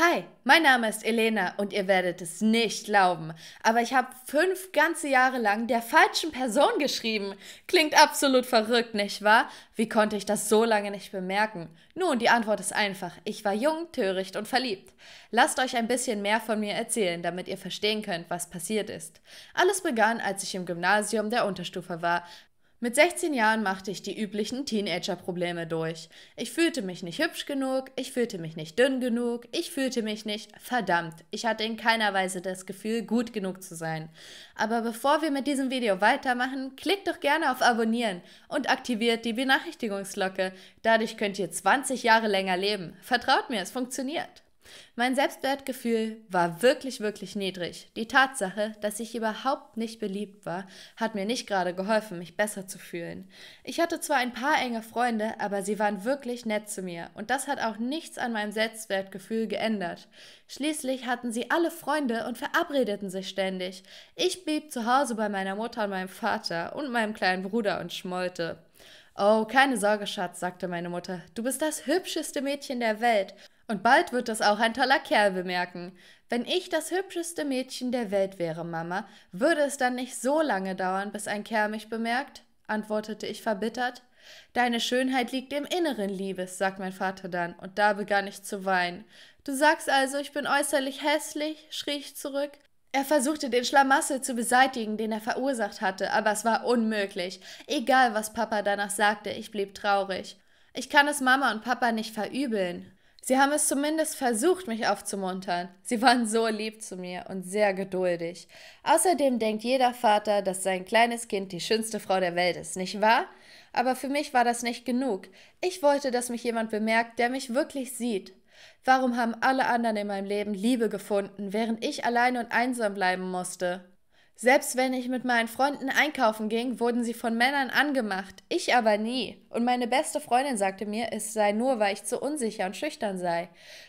Hi, mein Name ist Elena und ihr werdet es nicht glauben, aber ich habe fünf ganze Jahre lang der falschen Person geschrieben. Klingt absolut verrückt, nicht wahr? Wie konnte ich das so lange nicht bemerken? Nun, die Antwort ist einfach. Ich war jung, töricht und verliebt. Lasst euch ein bisschen mehr von mir erzählen, damit ihr verstehen könnt, was passiert ist. Alles begann, als ich im Gymnasium der Unterstufe war, mit 16 Jahren machte ich die üblichen Teenager-Probleme durch. Ich fühlte mich nicht hübsch genug, ich fühlte mich nicht dünn genug, ich fühlte mich nicht verdammt. Ich hatte in keiner Weise das Gefühl, gut genug zu sein. Aber bevor wir mit diesem Video weitermachen, klickt doch gerne auf Abonnieren und aktiviert die Benachrichtigungsglocke. Dadurch könnt ihr 20 Jahre länger leben. Vertraut mir, es funktioniert. Mein Selbstwertgefühl war wirklich, wirklich niedrig. Die Tatsache, dass ich überhaupt nicht beliebt war, hat mir nicht gerade geholfen, mich besser zu fühlen. Ich hatte zwar ein paar enge Freunde, aber sie waren wirklich nett zu mir und das hat auch nichts an meinem Selbstwertgefühl geändert. Schließlich hatten sie alle Freunde und verabredeten sich ständig. Ich blieb zu Hause bei meiner Mutter und meinem Vater und meinem kleinen Bruder und schmollte. Oh, keine Sorge, Schatz, sagte meine Mutter. Du bist das hübscheste Mädchen der Welt. Und bald wird das auch ein toller Kerl bemerken. Wenn ich das hübscheste Mädchen der Welt wäre, Mama, würde es dann nicht so lange dauern, bis ein Kerl mich bemerkt? antwortete ich verbittert. Deine Schönheit liegt im Inneren, Liebes, sagt mein Vater dann, und da begann ich zu weinen. Du sagst also, ich bin äußerlich hässlich, schrie ich zurück. Er versuchte den Schlamassel zu beseitigen, den er verursacht hatte, aber es war unmöglich. Egal, was Papa danach sagte, ich blieb traurig. Ich kann es Mama und Papa nicht verübeln. Sie haben es zumindest versucht, mich aufzumuntern. Sie waren so lieb zu mir und sehr geduldig. Außerdem denkt jeder Vater, dass sein kleines Kind die schönste Frau der Welt ist, nicht wahr? Aber für mich war das nicht genug. Ich wollte, dass mich jemand bemerkt, der mich wirklich sieht. Warum haben alle anderen in meinem Leben Liebe gefunden, während ich allein und einsam bleiben musste? Selbst wenn ich mit meinen Freunden einkaufen ging, wurden sie von Männern angemacht, ich aber nie. Und meine beste Freundin sagte mir, es sei nur, weil ich zu unsicher und schüchtern sei.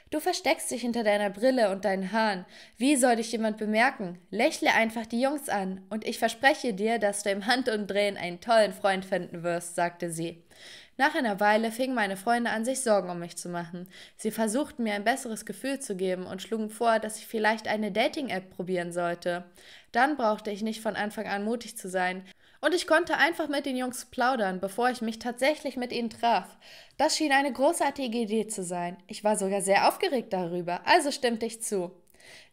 Du versteckst dich hinter deiner Brille und deinen Haaren. Wie soll dich jemand bemerken? Lächle einfach die Jungs an, und ich verspreche dir, dass du im Handumdrehen einen tollen Freund finden wirst, sagte sie. Nach einer Weile fingen meine Freunde an, sich Sorgen um mich zu machen. Sie versuchten mir ein besseres Gefühl zu geben und schlugen vor, dass ich vielleicht eine Dating-App probieren sollte. Dann brauchte ich nicht von Anfang an mutig zu sein. Und ich konnte einfach mit den Jungs plaudern, bevor ich mich tatsächlich mit ihnen traf. Das schien eine großartige Idee zu sein. Ich war sogar sehr aufgeregt darüber, also stimmte ich zu.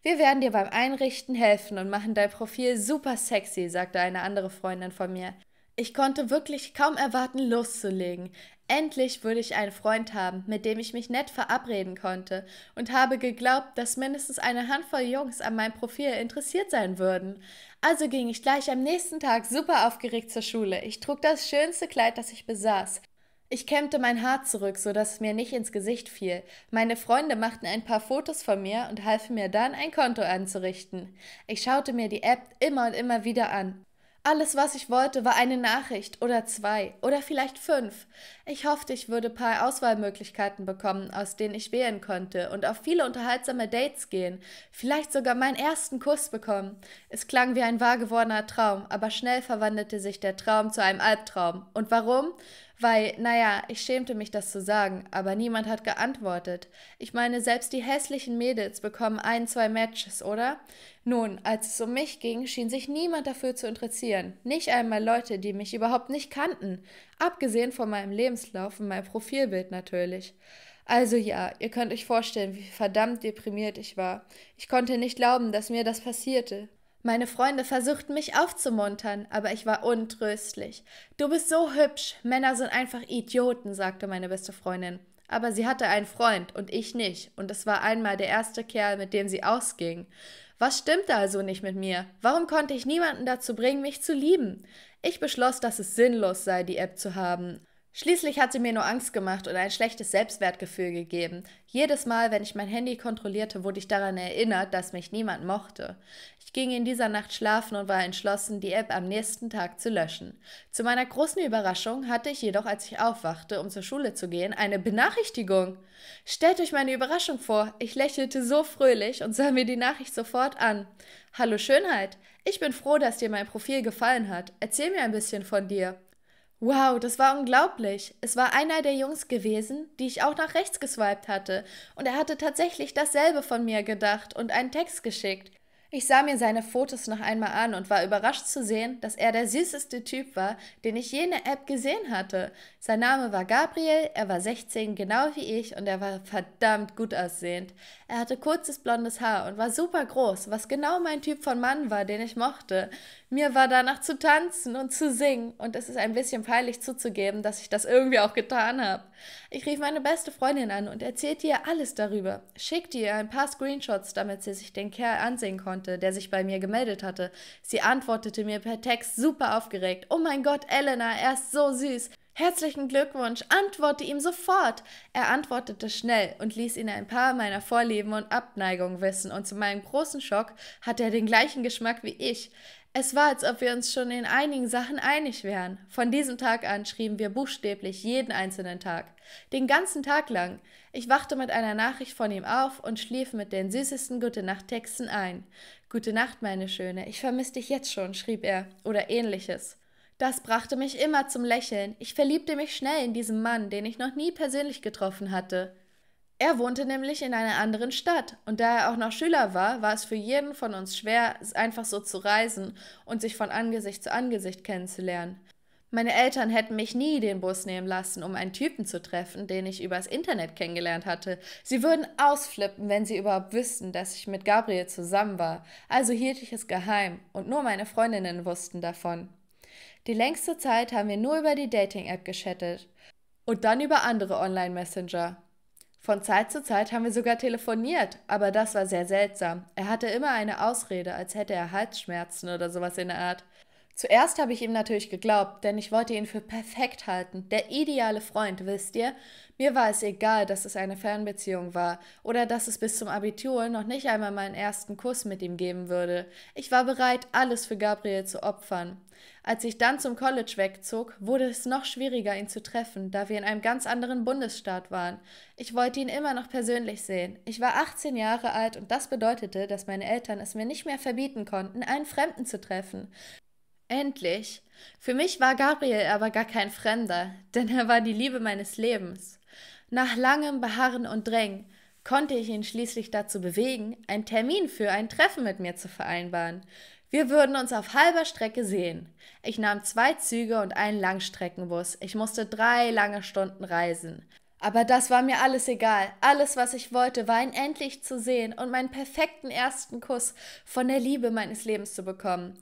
Wir werden dir beim Einrichten helfen und machen dein Profil super sexy, sagte eine andere Freundin von mir. Ich konnte wirklich kaum erwarten, loszulegen. Endlich würde ich einen Freund haben, mit dem ich mich nett verabreden konnte, und habe geglaubt, dass mindestens eine Handvoll Jungs an meinem Profil interessiert sein würden. Also ging ich gleich am nächsten Tag super aufgeregt zur Schule. Ich trug das schönste Kleid, das ich besaß. Ich kämmte mein Haar zurück, so dass es mir nicht ins Gesicht fiel. Meine Freunde machten ein paar Fotos von mir und halfen mir dann, ein Konto anzurichten. Ich schaute mir die App immer und immer wieder an alles, was ich wollte, war eine Nachricht oder zwei oder vielleicht fünf. Ich hoffte, ich würde paar Auswahlmöglichkeiten bekommen, aus denen ich wählen konnte und auf viele unterhaltsame Dates gehen, vielleicht sogar meinen ersten Kuss bekommen. Es klang wie ein wahr gewordener Traum, aber schnell verwandelte sich der Traum zu einem Albtraum. Und warum? Weil, naja, ich schämte mich das zu sagen, aber niemand hat geantwortet. Ich meine, selbst die hässlichen Mädels bekommen ein, zwei Matches, oder? Nun, als es um mich ging, schien sich niemand dafür zu interessieren. Nicht einmal Leute, die mich überhaupt nicht kannten. Abgesehen von meinem Lebenslauf und meinem Profilbild natürlich. Also ja, ihr könnt euch vorstellen, wie verdammt deprimiert ich war. Ich konnte nicht glauben, dass mir das passierte. Meine Freunde versuchten mich aufzumuntern, aber ich war untröstlich. Du bist so hübsch, Männer sind einfach Idioten, sagte meine beste Freundin. Aber sie hatte einen Freund und ich nicht, und es war einmal der erste Kerl, mit dem sie ausging. Was stimmte also nicht mit mir? Warum konnte ich niemanden dazu bringen, mich zu lieben? Ich beschloss, dass es sinnlos sei, die App zu haben. Schließlich hat sie mir nur Angst gemacht und ein schlechtes Selbstwertgefühl gegeben. Jedes Mal, wenn ich mein Handy kontrollierte, wurde ich daran erinnert, dass mich niemand mochte. Ich ging in dieser Nacht schlafen und war entschlossen, die App am nächsten Tag zu löschen. Zu meiner großen Überraschung hatte ich jedoch, als ich aufwachte, um zur Schule zu gehen, eine Benachrichtigung. Stellt euch meine Überraschung vor. Ich lächelte so fröhlich und sah mir die Nachricht sofort an. Hallo Schönheit, ich bin froh, dass dir mein Profil gefallen hat. Erzähl mir ein bisschen von dir. Wow, das war unglaublich. Es war einer der Jungs gewesen, die ich auch nach rechts geswiped hatte, und er hatte tatsächlich dasselbe von mir gedacht und einen Text geschickt. Ich sah mir seine Fotos noch einmal an und war überrascht zu sehen, dass er der süßeste Typ war, den ich jene App gesehen hatte. Sein Name war Gabriel, er war 16, genau wie ich, und er war verdammt gut aussehend. Er hatte kurzes blondes Haar und war super groß, was genau mein Typ von Mann war, den ich mochte. Mir war danach zu tanzen und zu singen und es ist ein bisschen peinlich zuzugeben, dass ich das irgendwie auch getan habe. Ich rief meine beste Freundin an und erzählte ihr alles darüber, schickte ihr ein paar Screenshots, damit sie sich den Kerl ansehen konnte, der sich bei mir gemeldet hatte. Sie antwortete mir per Text super aufgeregt: Oh mein Gott, Elena, er ist so süß. Herzlichen Glückwunsch, antworte ihm sofort. Er antwortete schnell und ließ ihn ein paar meiner Vorlieben und Abneigungen wissen, und zu meinem großen Schock hatte er den gleichen Geschmack wie ich. Es war, als ob wir uns schon in einigen Sachen einig wären. Von diesem Tag an schrieben wir buchstäblich jeden einzelnen Tag. Den ganzen Tag lang. Ich wachte mit einer Nachricht von ihm auf und schlief mit den süßesten Gute-Nacht-Texten ein. Gute Nacht, meine Schöne, ich vermisse dich jetzt schon, schrieb er, oder ähnliches. Das brachte mich immer zum Lächeln. Ich verliebte mich schnell in diesen Mann, den ich noch nie persönlich getroffen hatte. Er wohnte nämlich in einer anderen Stadt und da er auch noch Schüler war, war es für jeden von uns schwer, einfach so zu reisen und sich von Angesicht zu Angesicht kennenzulernen. Meine Eltern hätten mich nie den Bus nehmen lassen, um einen Typen zu treffen, den ich übers Internet kennengelernt hatte. Sie würden ausflippen, wenn sie überhaupt wüssten, dass ich mit Gabriel zusammen war. Also hielt ich es geheim und nur meine Freundinnen wussten davon. Die längste Zeit haben wir nur über die Dating-App geschattet und dann über andere Online-Messenger. Von Zeit zu Zeit haben wir sogar telefoniert, aber das war sehr seltsam. Er hatte immer eine Ausrede, als hätte er Halsschmerzen oder sowas in der Art. Zuerst habe ich ihm natürlich geglaubt, denn ich wollte ihn für perfekt halten, der ideale Freund, wisst ihr? Mir war es egal, dass es eine Fernbeziehung war oder dass es bis zum Abitur noch nicht einmal meinen ersten Kuss mit ihm geben würde. Ich war bereit, alles für Gabriel zu opfern. Als ich dann zum College wegzog, wurde es noch schwieriger, ihn zu treffen, da wir in einem ganz anderen Bundesstaat waren. Ich wollte ihn immer noch persönlich sehen. Ich war 18 Jahre alt und das bedeutete, dass meine Eltern es mir nicht mehr verbieten konnten, einen Fremden zu treffen. Endlich! Für mich war Gabriel aber gar kein Fremder, denn er war die Liebe meines Lebens. Nach langem Beharren und Drängen konnte ich ihn schließlich dazu bewegen, einen Termin für ein Treffen mit mir zu vereinbaren. Wir würden uns auf halber Strecke sehen. Ich nahm zwei Züge und einen Langstreckenbus. Ich musste drei lange Stunden reisen. Aber das war mir alles egal. Alles, was ich wollte, war ihn endlich zu sehen und meinen perfekten ersten Kuss von der Liebe meines Lebens zu bekommen.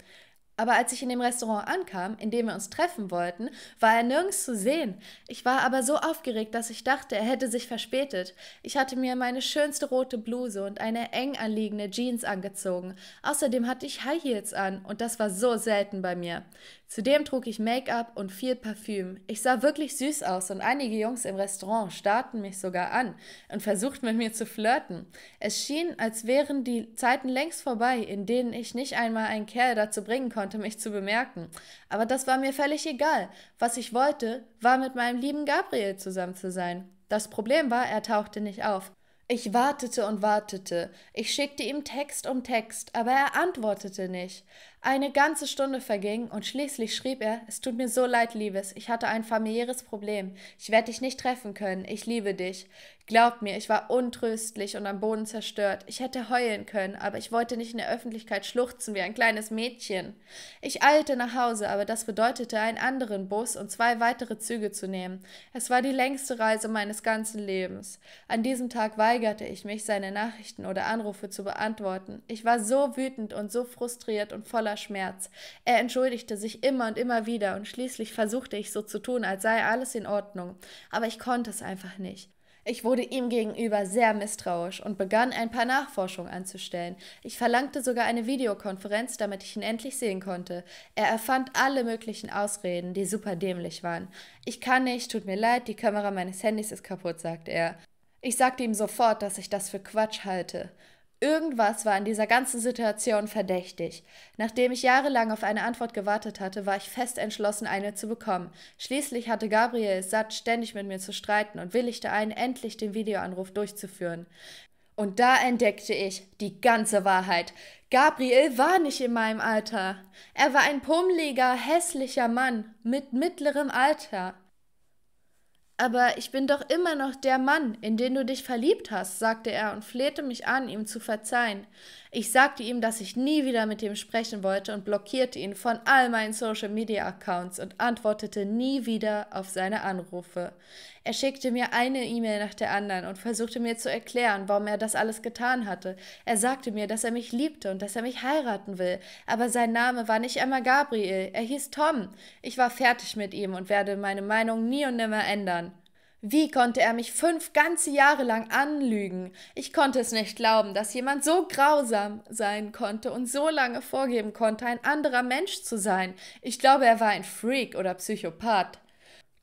Aber als ich in dem Restaurant ankam, in dem wir uns treffen wollten, war er nirgends zu sehen. Ich war aber so aufgeregt, dass ich dachte, er hätte sich verspätet. Ich hatte mir meine schönste rote Bluse und eine eng anliegende Jeans angezogen. Außerdem hatte ich High Heels an und das war so selten bei mir. Zudem trug ich Make-up und viel Parfüm. Ich sah wirklich süß aus und einige Jungs im Restaurant starrten mich sogar an und versuchten mit mir zu flirten. Es schien, als wären die Zeiten längst vorbei, in denen ich nicht einmal einen Kerl dazu bringen konnte, mich zu bemerken. Aber das war mir völlig egal. Was ich wollte, war mit meinem lieben Gabriel zusammen zu sein. Das Problem war, er tauchte nicht auf. Ich wartete und wartete. Ich schickte ihm Text um Text, aber er antwortete nicht. Eine ganze Stunde verging und schließlich schrieb er, es tut mir so leid, Liebes, ich hatte ein familiäres Problem. Ich werde dich nicht treffen können, ich liebe dich. Glaub mir, ich war untröstlich und am Boden zerstört. Ich hätte heulen können, aber ich wollte nicht in der Öffentlichkeit schluchzen wie ein kleines Mädchen. Ich eilte nach Hause, aber das bedeutete, einen anderen Bus und zwei weitere Züge zu nehmen. Es war die längste Reise meines ganzen Lebens. An diesem Tag weigerte ich mich, seine Nachrichten oder Anrufe zu beantworten. Ich war so wütend und so frustriert und voller voller Schmerz. Er entschuldigte sich immer und immer wieder und schließlich versuchte ich so zu tun, als sei alles in Ordnung, aber ich konnte es einfach nicht. Ich wurde ihm gegenüber sehr misstrauisch und begann ein paar Nachforschungen anzustellen. Ich verlangte sogar eine Videokonferenz, damit ich ihn endlich sehen konnte. Er erfand alle möglichen Ausreden, die super dämlich waren. Ich kann nicht, tut mir leid, die Kamera meines Handys ist kaputt, sagte er. Ich sagte ihm sofort, dass ich das für Quatsch halte. Irgendwas war in dieser ganzen Situation verdächtig. Nachdem ich jahrelang auf eine Antwort gewartet hatte, war ich fest entschlossen, eine zu bekommen. Schließlich hatte Gabriel es satt, ständig mit mir zu streiten und willigte ein, endlich den Videoanruf durchzuführen. Und da entdeckte ich die ganze Wahrheit. Gabriel war nicht in meinem Alter. Er war ein pummeliger, hässlicher Mann mit mittlerem Alter. Aber ich bin doch immer noch der Mann, in den du dich verliebt hast, sagte er und flehte mich an, ihm zu verzeihen. Ich sagte ihm, dass ich nie wieder mit ihm sprechen wollte und blockierte ihn von all meinen Social Media Accounts und antwortete nie wieder auf seine Anrufe. Er schickte mir eine E-Mail nach der anderen und versuchte mir zu erklären, warum er das alles getan hatte. Er sagte mir, dass er mich liebte und dass er mich heiraten will, aber sein Name war nicht Emma Gabriel, er hieß Tom. Ich war fertig mit ihm und werde meine Meinung nie und nimmer ändern. Wie konnte er mich fünf ganze Jahre lang anlügen? Ich konnte es nicht glauben, dass jemand so grausam sein konnte und so lange vorgeben konnte, ein anderer Mensch zu sein. Ich glaube, er war ein Freak oder Psychopath.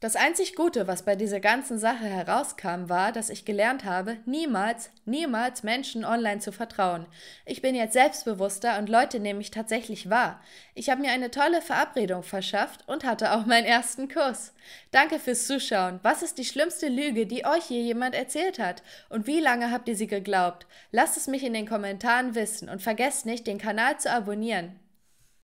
Das einzig Gute, was bei dieser ganzen Sache herauskam, war, dass ich gelernt habe, niemals, niemals Menschen online zu vertrauen. Ich bin jetzt selbstbewusster und Leute nehmen mich tatsächlich wahr. Ich habe mir eine tolle Verabredung verschafft und hatte auch meinen ersten Kuss. Danke fürs Zuschauen. Was ist die schlimmste Lüge, die euch hier jemand erzählt hat? Und wie lange habt ihr sie geglaubt? Lasst es mich in den Kommentaren wissen und vergesst nicht, den Kanal zu abonnieren.